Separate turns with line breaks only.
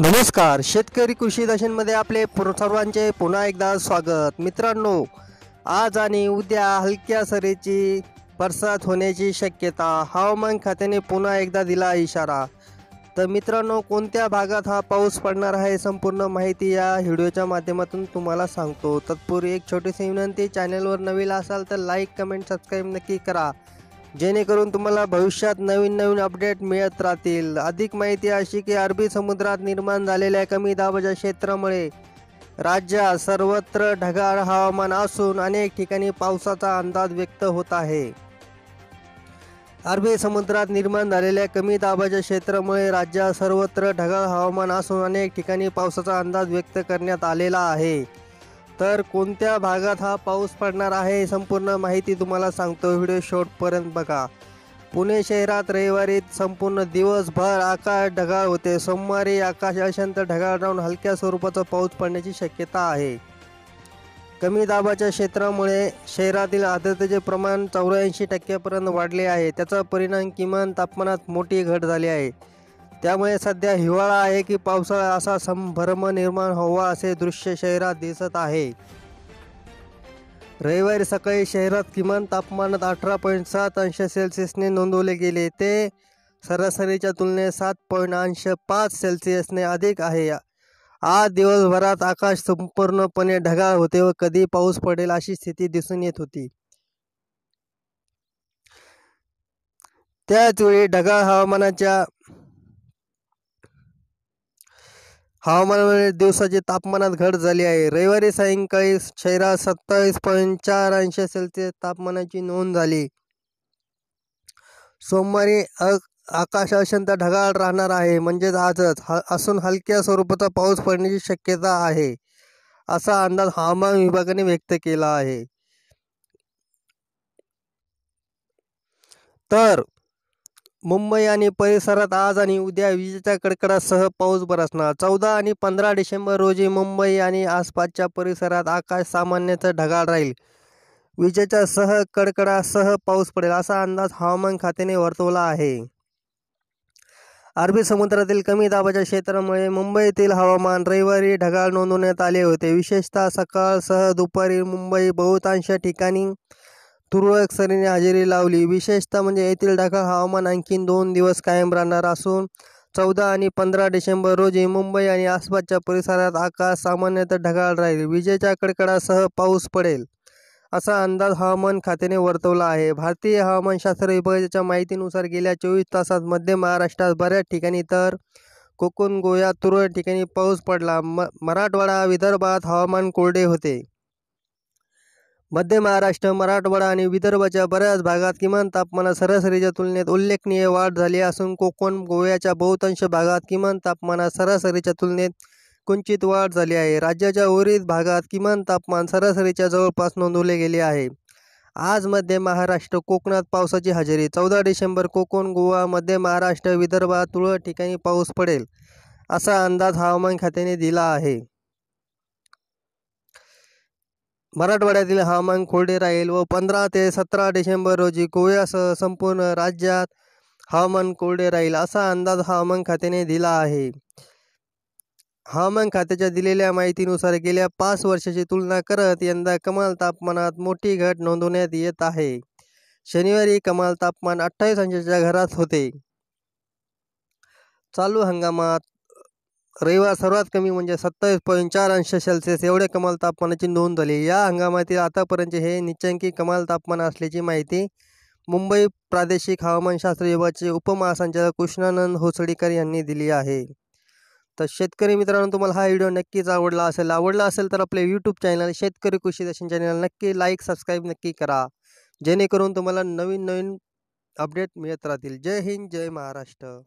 नमस्कार शेतकरी कृषी दशेंमध्ये आपले सर्वांचे पुन्हा एकदा स्वागत मित्रांनो आज आणि उद्या हलक्या सरीची बरसात होण्याची शक्यता हवामान खात्याने पुन्हा एकदा दिला इशारा तर मित्रांनो कोणत्या भागात हा पाऊस पडणार आहे संपूर्ण माहिती या व्हिडिओच्या माध्यमातून तुम्हाला सांगतो तत्पूर्वी एक छोटीशी विनंती चॅनलवर नवीन असाल तर लाईक कमेंट सबस्क्राईब नक्की करा जेणेकरून तुम्हाला भविष्यात नवीन नवीन अपडेट मिळत राहतील अधिक माहिती अशी की अरबी समुद्रात निर्माण झालेल्या कमी दाबाच्या क्षेत्रामुळे राज्यात सर्वत्र ढगाळ हवामान असून अनेक ठिकाणी पावसाचा अंदाज व्यक्त होत आहे अरबी समुद्रात निर्माण झालेल्या कमी दाबाच्या क्षेत्रामुळे राज्यात सर्वत्र ढगाळ हवामान असून अनेक ठिकाणी पावसाचा अंदाज व्यक्त करण्यात आलेला आहे तर कोणत्या भागात हा पाऊस पडणार आहे संपूर्ण माहिती तुम्हाला सांगतो व्हिडिओ शॉर्टपर्यंत बघा पुणे शहरात रविवारी संपूर्ण दिवसभर आकाश ढगाळ होते सोमवारी आकाश अशांत ढगाळ राहून हलक्या स्वरूपाचा पाऊस पडण्याची शक्यता आहे कमी दाबाच्या क्षेत्रामुळे शहरातील आर्द्रतेचे प्रमाण चौऱ्याऐंशी टक्क्यापर्यंत वाढले आहे त्याचा परिणाम किमान तापमानात मोठी घट झाली आहे त्यामुळे सध्या हिवाळा आहे की पावसाळा असा संभ्रम निर्माण व्हावा असे दृश्य शहरात दिसत आहे रविवारी सकाळी शहरात किमान तापमानात अठरा पॉईंट सात अंश सेल्सिअसने नोंदवले गेले ते सरासरीच्या तुलनेत सात पॉईंट अंश पाच सेल्सिअसने अधिक आहे आज दिवसभरात आकाश संपूर्णपणे ढगाळ होते व कधी पाऊस पडेल अशी स्थिती दिसून येत होती त्याचवेळी ढगाळ हवामानाच्या हवामानामुळे दिवसाचे तापमानात घट झाली आहे रविवारी सायंकाळी शहरात सत्तावीस पॉईंट चार अंश सेल्सिअस तापमानाची नोंद झाली सोमवारी आकाश अशांत ढगाळ राहणार आहे म्हणजेच आजच ह असून हलक्या स्वरूपाचा पाऊस पडण्याची शक्यता आहे असा अंदाज हवामान विभागाने व्यक्त केला आहे तर मुंबई आणि परिसरात आज आणि उद्या विजेच्या कडकडासह पाऊस बरसणार चौदा आणि पंधरा डिसेंबर रोजी मुंबई आणि आसपासच्या परिसरात आकाश सामान्यतः ढगाळ राहील विजेच्या सह कडकडासह पाऊस पडेल असा अंदाज हवामान खात्याने वर्तवला आहे अरबी समुद्रातील कमी दाबाच्या क्षेत्रामुळे मुंबईतील हवामान रविवारी ढगाळ नोंदवण्यात आले होते विशेषतः सकाळसह दुपारी मुंबई बहुतांश ठिकाणी तुरळक सरीने हजेरी लावली विशेषतः म्हणजे येथील ढाका हवामान आणखीन दोन दिवस कायम राहणार असून चौदा आणि पंधरा डिसेंबर रोजी मुंबई आणि आसपासच्या परिसरात आकाश सामान्यतः ढगाळ राहील विजेच्या कडकडासह पाऊस पडेल असा अंदाज हवामान खात्याने वर्तवला आहे भारतीय हवामानशास्त्र विभागाच्या माहितीनुसार गेल्या चोवीस तासात मध्य महाराष्ट्रात बऱ्याच ठिकाणी तर कोकण गोव्यात तुरळक ठिकाणी पाऊस पडला म मराठवाडा विदर्भात हवामान कोरडे होते मध्य महाराष्ट्र मराठवाडा आणि विदर्भाच्या बऱ्याच भागात किमान तापमानात सरासरीच्या तुलनेत उल्लेखनीय वाढ झाली असून कोकण गोव्याच्या बहुतांश भागात किमान तापमानात सरासरीच्या तुलनेत कुंचित वाढ झाली आहे राज्याच्या उर्वरित भागात किमान तापमान सरासरीच्या जवळपास नोंदवले गेले आहे आज मध्य महाराष्ट्र कोकणात पावसाची हजेरी चौदा डिसेंबर कोकण गोवा मध्य महाराष्ट्र विदर्भात तुरळक ठिकाणी पाऊस पडेल असा अंदाज हवामान खात्याने दिला आहे मराठवाड्यातील हवामान कोरडे राहील व पंधरा ते सतरा डिसेंबर रोजी गोव्यासह संपूर्ण राज्यात हवामान कोरडे राहील असा अंदाज हवामान खात्याने दिला आहे हवामान खात्याच्या दिलेल्या माहितीनुसार गेल्या पाच वर्षाची तुलना करत यंदा कमाल तापमानात मोठी घट नोंदवण्यात येत आहे शनिवारी कमाल तापमान अठ्ठावीस अंशाच्या घरात होते चालू हंगामात रविवार सर्वात कमी म्हणजे सत्तावीस पॉईंट चार अंश सेल्सिअस एवढे कमाल तापमानाची नोंद झाली या हंगामातील आतापर्यंत हे निचंकी कमाल तापमान असल्याची माहिती मुंबई प्रादेशिक हवामानशास्त्र विभागाचे उपमहासंचालक कृष्णानंद होसडीकर यांनी दिली आहे तर शेतकरी मित्रांनो तुम्हाला हा व्हिडिओ नक्कीच आवडला असेल आवडला असेल तर आपले यूट्यूब चॅनल शेतकरी कृषी दर्शन चॅनल नक्की लाईक सबस्क्राईब नक्की करा जेणेकरून तुम्हाला नवीन नवीन अपडेट मिळत राहतील जय हिंद जय महाराष्ट्र